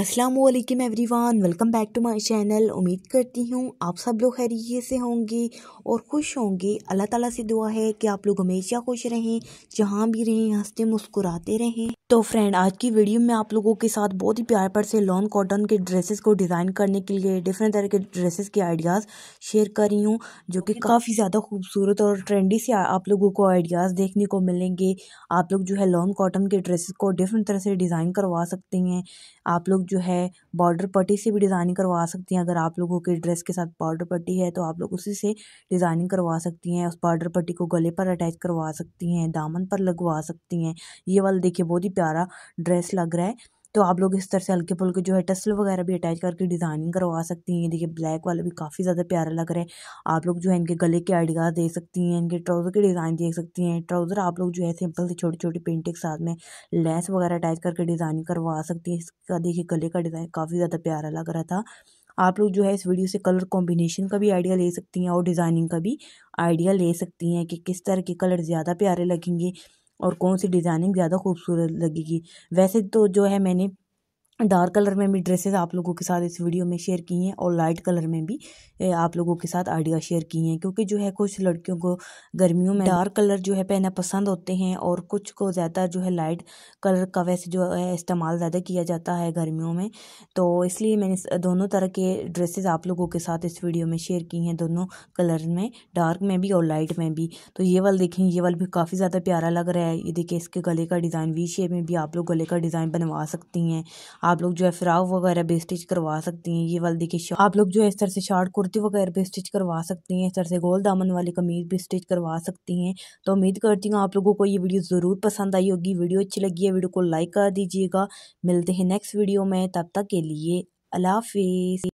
अस्सलाम वालेकुम everyone welcome back to my channel उम्मीद करती हूँ आप सब लोग खैरियत से होंगे और खुश होंगे अल्लाह ताला से दुआ है कि आप लोग हमेशा खुश रहें जहाँ भी रहें हंसते मुस्कुराते रहें तो फ्रेंड आज की वीडियो में आप लोगों के साथ बहुत ही प्यार पर से लॉन कॉटन के ड्रेसेस को डिज़ाइन करने के लिए डिफरेंट तरह के ड्रेसेस के आइडियाज़ शेयर कर रही हूँ जो कि काफ़ी ज़्यादा खूबसूरत और ट्रेंडी से आप लोगों को आइडियाज़ देखने को मिलेंगे आप लोग जो है लॉन कॉटन के ड्रेसेस को डिफरेंट तरह से डिज़ाइन करवा सकते हैं आप लोग लोग जो है बॉर्डर पट्टी से भी डिज़ाइनिंग करवा सकती हैं अगर आप लोगों के ड्रेस के साथ बॉर्डर पट्टी है तो आप लोग उसी से डिज़ाइनिंग करवा सकती हैं उस बॉर्डर पट्टी को गले पर अटैच करवा सकती हैं दामन पर लगवा सकती हैं ये वाला देखिए बहुत ही प्यारा ड्रेस लग रहा है तो आप लोग इस तरह से हल्के फुल्के जो है टसल वगैरह भी अटैच करके डिज़ाइनिंग करवा सकती हैं ये देखिए ब्लैक वाला भी काफ़ी ज़्यादा प्यारा लग रहा है आप लोग जो है इनके गले के आइडियाज़ देख सकती हैं इनके ट्राउज़र के डिज़ाइन देख सकती हैं ट्राउज़र आप लोग जो है सिंपल से छोटी छोटी पेंटिंग साथ में लेस वगैरह अटैच करके डिज़ाइनिंग करवा सकती हैं इसका देखिए गले का डिज़ाइन काफ़ी ज़्यादा प्यारा लग रहा था आप लोग जो है इस वीडियो से कलर कॉम्बिनेशन का भी आइडिया ले सकती हैं और डिज़ाइनिंग का भी आइडिया ले सकती हैं कि किस तरह के कलर ज़्यादा प्यारे लगेंगे और कौन सी डिज़ाइनिंग ज़्यादा खूबसूरत लगेगी वैसे तो जो है मैंने डार्क कलर में भी ड्रेसेस आप लोगों के साथ इस वीडियो में शेयर की हैं और लाइट कलर में भी आप लोगों के साथ आइडिया शेयर की हैं क्योंकि जो है कुछ लड़कियों को गर्मियों में डार्क कलर जो है पहनना पसंद होते हैं और कुछ को ज़्यादा जो है लाइट कलर का वैसे जो है इस्तेमाल ज़्यादा किया जाता है गर्मियों में तो इसलिए मैंने दोनों तरह के ड्रेसेज आप लोगों के साथ इस वीडियो में शेयर की हैं दोनों कलर में डार्क में भी और लाइट में भी तो ये वाल देखें ये वाल भी काफ़ी ज़्यादा प्यारा लग रहा है ये देखिए इसके गले का डिज़ाइन वी शेप में भी आप लोग गले का डिज़ाइन बनवा सकती हैं आप आप लोग जो है फ्राक वगैरह भी स्टिच करवा सकती हैं ये वाली देखिए आप लोग जो है इस तरह से शार्ट कुर्ती वगैरह भी स्टिच करवा सकती हैं इस तरह से गोल दामन वाली कमीज भी स्टिच करवा सकती हैं तो उम्मीद करती हूँ आप लोगों को ये वीडियो ज़रूर पसंद आई होगी वीडियो अच्छी लगी है वीडियो को लाइक कर दीजिएगा मिलते हैं नेक्स्ट वीडियो में तब तक के लिए अल्लाह हाफिज़